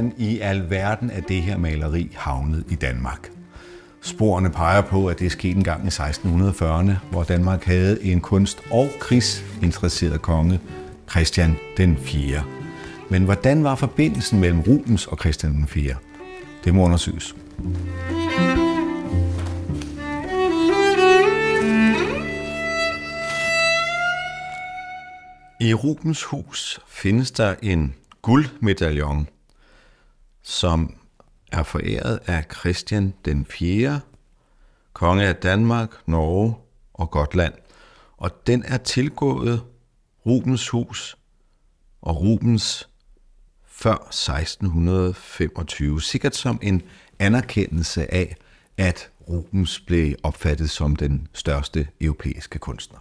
hvordan i alverden er det her maleri havnet i Danmark? Sporene peger på, at det skete en gang i 1640'erne, hvor Danmark havde en kunst- og krigsinteresseret konge, Christian den 4. Men hvordan var forbindelsen mellem Rubens og Christian den 4.? Det må undersøges. I Rubens hus findes der en guldmedaljon som er foræret af Christian den 4., konge af Danmark, Norge og Gotland. Og den er tilgået Rubens hus og Rubens før 1625, sikkert som en anerkendelse af, at Rubens blev opfattet som den største europæiske kunstner.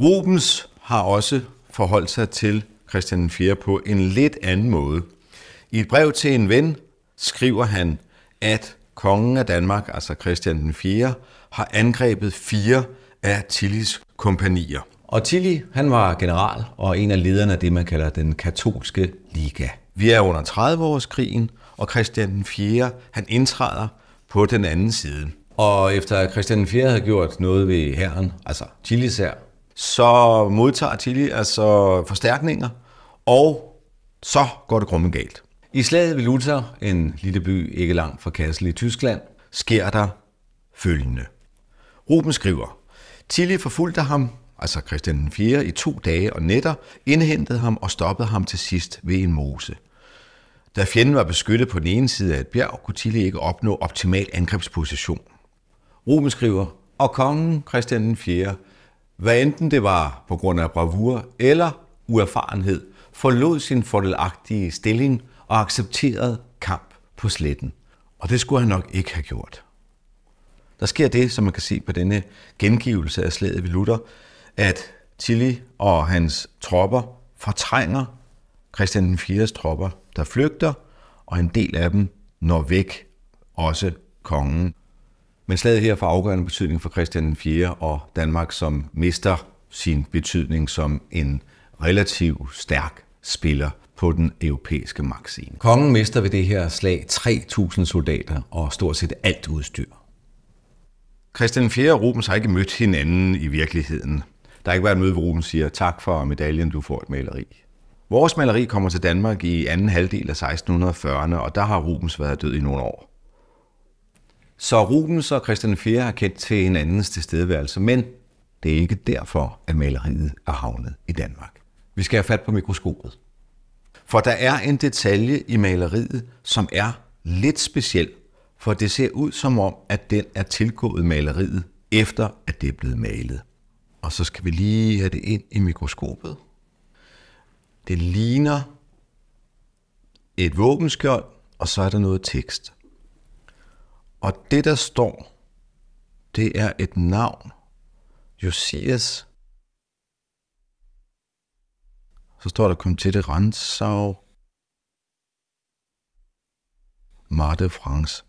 Rubens har også forholdt sig til Christian IV på en lidt anden måde. I et brev til en ven skriver han, at kongen af Danmark, altså Christian den 4., har angrebet fire af Tillys kompanier. Og Tilly, han var general og en af lederne af det, man kalder den katolske liga. Vi er under 30-årskrigen, og Christian den 4., han indtræder på den anden side. Og efter Christian den 4. havde gjort noget ved herren, altså Tillys her, så modtager Tilly altså forstærkninger, og så går det grumme galt. I slaget ved Luther, en lille by ikke langt fra Kassel i Tyskland, sker der følgende. Ruben skriver, Tilly forfulgte ham, altså Christian IV, 4., i to dage og nætter, indhentede ham og stoppede ham til sidst ved en mose. Da fjenden var beskyttet på den ene side af et bjerg, kunne Tilly ikke opnå optimal angrebsposition. Ruben skriver, og kongen Christian IV, 4., hvad enten det var på grund af bravur eller uerfarenhed, forlod sin fordelagtige stilling – og accepteret kamp på sletten. Og det skulle han nok ikke have gjort. Der sker det, som man kan se på denne gengivelse af slaget ved Luther, at Tilly og hans tropper fortrænger Christian den 4. tropper, der flygter, og en del af dem når væk, også kongen. Men slaget her får afgørende betydning for Christian den 4. og Danmark, som mister sin betydning som en relativ stærk spiller på den europæiske magtscene. Kongen mister ved det her slag 3.000 soldater og stort set alt udstyr. Christian 4. og Rubens har ikke mødt hinanden i virkeligheden. Der har ikke været et møde, hvor Rubens siger, tak for medaljen, du får et maleri. Vores maleri kommer til Danmark i anden halvdel af 1640'erne, og der har Rubens været død i nogle år. Så Rubens og Christian 4. har kendt til hinandens tilstedeværelse, men det er ikke derfor, at maleriet er havnet i Danmark. Vi skal have fat på mikroskopet. For der er en detalje i maleriet, som er lidt speciel, for det ser ud som om, at den er tilgået maleriet, efter at det er blevet malet. Og så skal vi lige have det ind i mikroskopet. Det ligner et våbenskjold, og så er der noget tekst. Og det, der står, det er et navn. Josias Så står der kun til det Rensau Marte France.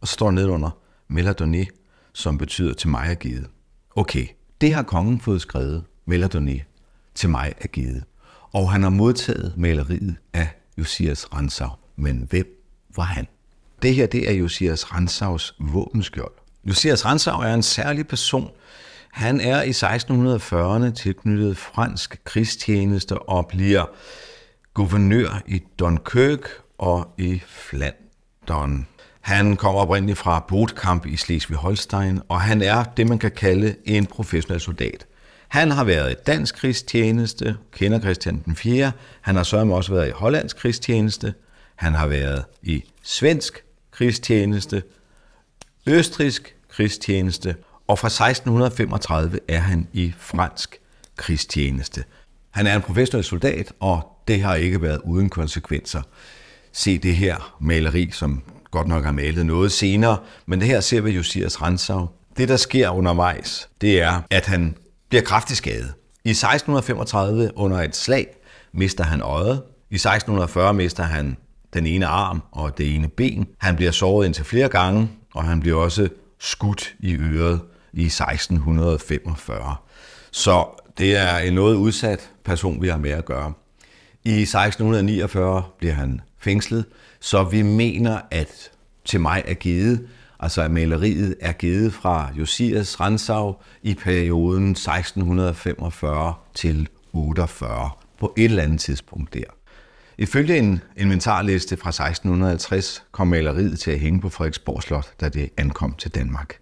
Og så står nedenunder Melladoné, som betyder til mig er givet. Okay, det har kongen fået skrevet, Melladoné, til mig er givet. Og han har modtaget maleriet af Josias Ransau. Men hvem var han? Det her det er Josias Ransaus våbenskjold. Josias Ransau er en særlig person, han er i 1640'erne tilknyttet fransk krigstjeneste og bliver guvernør i Dunkirk og i Flandern. Han kommer oprindeligt fra Botkamp i Slesvig-Holstein, og han er det, man kan kalde en professionel soldat. Han har været i dansk krigstjeneste, kender Christian den 4. Han har sørme også været i hollandsk krigstjeneste. Han har været i svensk krigstjeneste, østrisk krigstjeneste og fra 1635 er han i fransk krigstjeneste. Han er en professionel soldat, og det har ikke været uden konsekvenser. Se det her maleri, som godt nok har malet noget senere, men det her ser vi Josias Ransau. Det, der sker undervejs, det er, at han bliver kraftigt skadet. I 1635 under et slag mister han øjet. I 1640 mister han den ene arm og det ene ben. Han bliver såret indtil flere gange, og han bliver også skudt i øret i 1645. Så det er en noget udsat person, vi har med at gøre. I 1649 bliver han fængslet, så vi mener, at til mig er givet, altså at maleriet er givet fra Josias Ransau i perioden 1645 til 48 på et eller andet tidspunkt der. Ifølge en inventarliste fra 1650 kom maleriet til at hænge på Frederiksborg Slot, da det ankom til Danmark.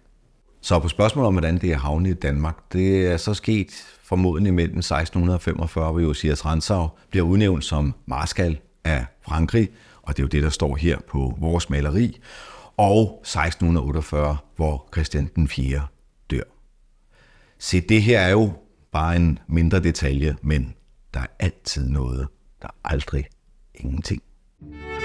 Så på spørgsmålet om, hvordan det er havnet i Danmark, det er så sket formodentlig mellem 1645, hvor Josias Ransau bliver udnævnt som marskal af Frankrig, og det er jo det, der står her på vores maleri, og 1648, hvor Christian den 4. dør. Se, det her er jo bare en mindre detalje, men der er altid noget. Der er aldrig ingenting. thank you